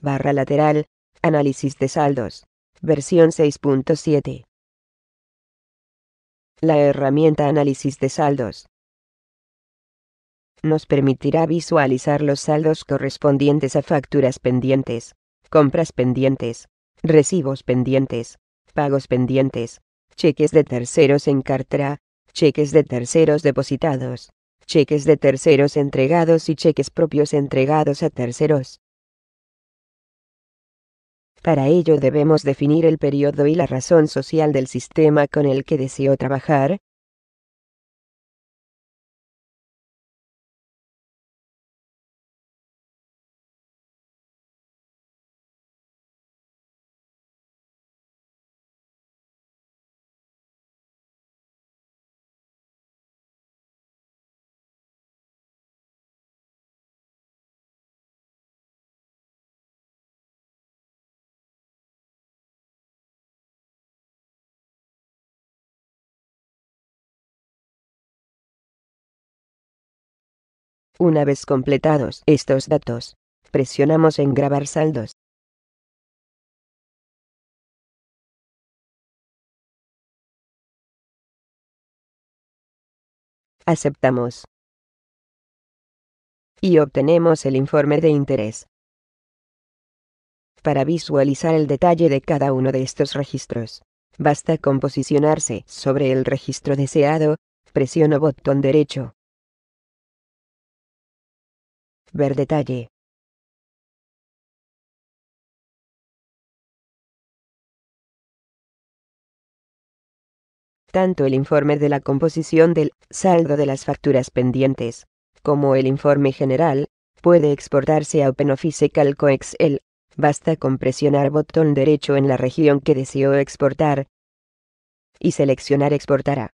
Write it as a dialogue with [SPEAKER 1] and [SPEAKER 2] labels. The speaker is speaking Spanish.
[SPEAKER 1] barra lateral, análisis de saldos, versión 6.7. La herramienta análisis de saldos nos permitirá visualizar los saldos correspondientes a facturas pendientes, compras pendientes, recibos pendientes, pagos pendientes, cheques de terceros en cartera, cheques de terceros depositados, cheques de terceros entregados y cheques propios entregados a terceros. Para ello debemos definir el periodo y la
[SPEAKER 2] razón social del sistema con el que deseo trabajar, Una vez completados estos datos, presionamos en grabar saldos. Aceptamos. Y obtenemos el informe de interés.
[SPEAKER 1] Para visualizar el detalle de cada uno de estos registros, basta con posicionarse sobre el registro deseado, presiono botón
[SPEAKER 2] derecho Ver detalle. Tanto el informe de la composición del saldo
[SPEAKER 1] de las facturas pendientes, como el informe general, puede exportarse a OpenOffice Calco Excel. Basta con presionar botón derecho en la región que deseo
[SPEAKER 2] exportar y seleccionar Exportar